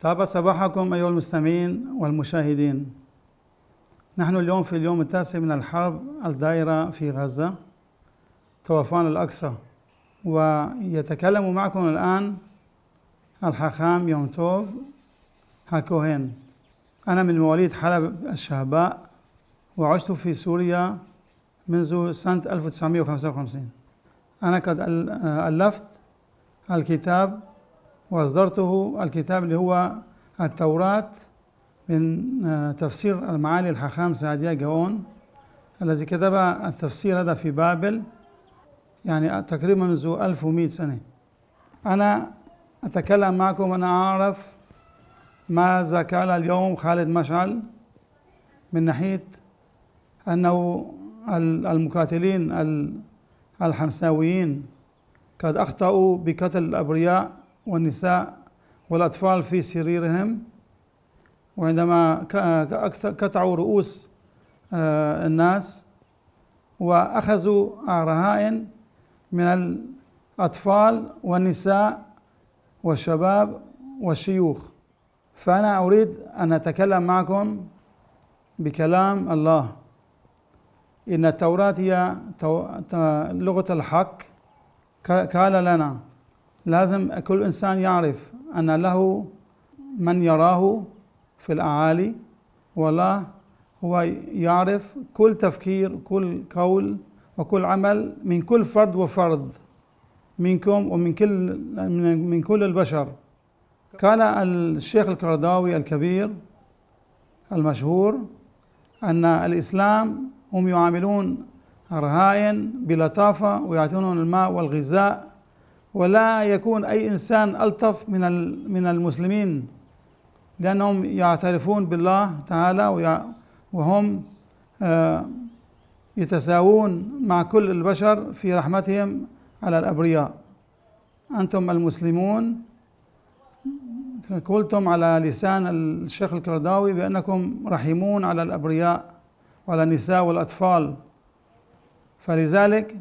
طاب صباحكم أيها المستمعين والمشاهدين نحن اليوم في اليوم التاسع من الحرب الدائرة في غزة طوفان الأقصى ويتكلم معكم الآن الحخام يوم توف هاكوهين أنا من مواليد حلب الشهباء وعشت في سوريا منذ سنة 1955 أنا قد ألفت الكتاب وأصدرته الكتاب اللي هو التوراة من آه، تفسير المعالي الحخام سعدية جاون الذي كتب التفسير هذا في بابل يعني تقريبا منذ 1100 سنة أنا أتكلم معكم أنا أعرف ماذا قال اليوم خالد مشعل من ناحية أنه المقاتلين الحمساويين قد أخطأوا بقتل الأبرياء والنساء والأطفال في سريرهم وعندما قطعوا رؤوس آه، الناس وأخذوا رهائن من الأطفال والنساء والشباب والشيوخ فأنا أريد أن أتكلم معكم بكلام الله إن التوراة هي لغة الحق قال لنا لازم كل إنسان يعرف أن له من يراه في الأعالي ولا هو يعرف كل تفكير كل قول وكل عمل من كل فرد وفرد منكم ومن كل من كل البشر كان الشيخ القرضاوي الكبير المشهور أن الإسلام هم يعاملون الرهائن بلطافة ويعطونهم الماء والغذاء ولا يكون أي إنسان ألطف من من المسلمين لأنهم يعترفون بالله تعالى وهم آه، يتساوون مع كل البشر في رحمتهم على الأبرياء أنتم المسلمون قلتم على لسان الشيخ الكرداوي بأنكم رحيمون على الأبرياء وعلى النساء والأطفال فلذلك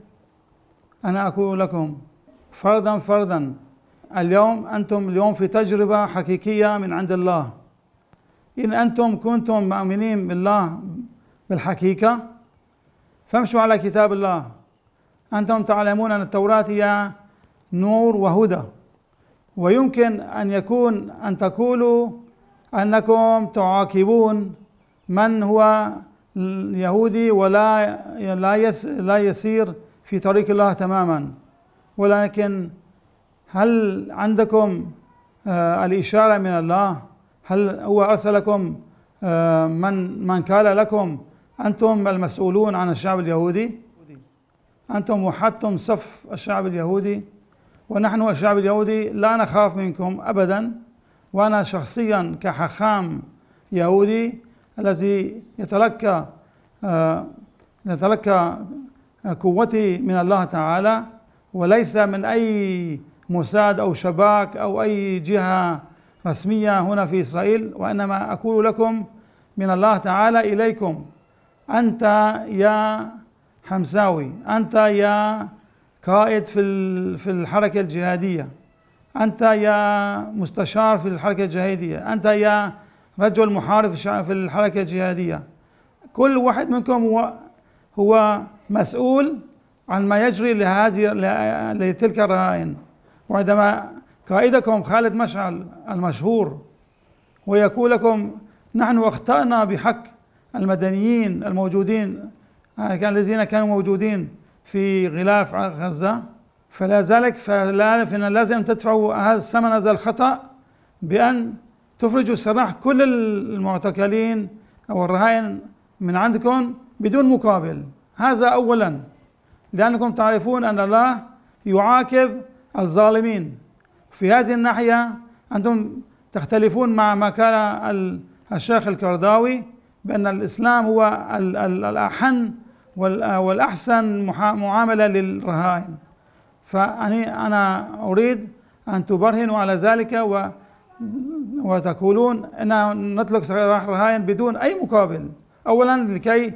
أنا أقول لكم فردا فردا اليوم أنتم اليوم في تجربة حقيقية من عند الله إن أنتم كنتم مؤمنين بالله بالحقيقة فامشوا على كتاب الله أنتم تعلمون أن التوراة هي نور وهدى ويمكن أن يكون أن تقولوا أنكم تعاقبون من هو يهودي ولا لا يسير في طريق الله تماما ولكن هل عندكم آه، الإشارة من الله هل هو أرسلكم آه، من من قال لكم أنتم المسؤولون عن الشعب اليهودي أنتم وحدتم صف الشعب اليهودي ونحن الشعب اليهودي لا نخاف منكم أبدا وأنا شخصيا كحخام يهودي الذي يتلقى آه، يتلقى قوتي من الله تعالى وليس من أي مساد أو شباك أو أي جهة رسمية هنا في إسرائيل وإنما أقول لكم من الله تعالى إليكم أنت يا حمساوي أنت يا قائد في في الحركة الجهادية أنت يا مستشار في الحركة الجهادية أنت يا رجل محارب في الحركة الجهادية كل واحد منكم هو هو مسؤول عن ما يجري لهذه لتلك الرهائن وعندما قائدكم خالد مشعل المشهور ويقول لكم نحن اخطأنا بحق المدنيين الموجودين الذين كانوا موجودين في غلاف غزة فلا ذلك فلا فإن لازم تدفعوا هذا الثمن هذا الخطأ بأن تفرجوا سراح كل المعتقلين أو الرهائن من عندكم بدون مقابل هذا أولاً لأنكم تعرفون أن الله يعاقب الظالمين في هذه الناحية أنتم تختلفون مع ما قال الشيخ الكرداوي بأن الإسلام هو الأحن والأحسن معاملة للرهائن فأني أنا أريد أن تبرهنوا على ذلك و وتقولون أن نطلق الرهائن بدون أي مقابل أولا لكي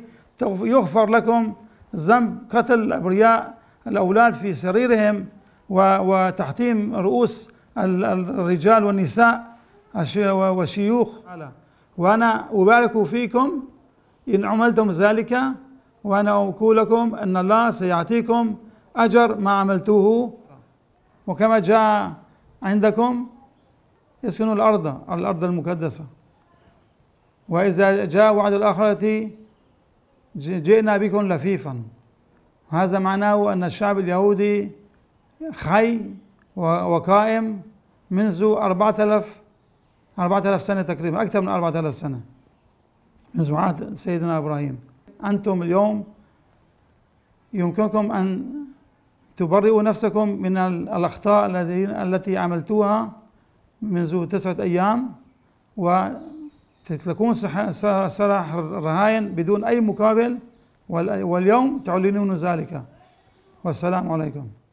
يغفر لكم ذنب قتل الأبرياء الأولاد في سريرهم وتحطيم رؤوس الرجال والنساء والشيوخ وأنا أبارك فيكم إن عملتم ذلك وأنا أقول لكم أن الله سيعطيكم أجر ما عملتوه وكما جاء عندكم يسكنوا الأرض الأرض المقدسة وإذا جاء وعد الآخرة جئنا بكم لفيفا هذا معناه أن الشعب اليهودي حي وقائم منذ 4000 4000 سنة تقريبا أكثر من 4000 سنة منذ عهد سيدنا إبراهيم أنتم اليوم يمكنكم أن تبرئوا نفسكم من الأخطاء التي عملتوها منذ تسعة أيام و تتركون سلاح الرهائن بدون أي مقابل واليوم تعلنون ذلك والسلام عليكم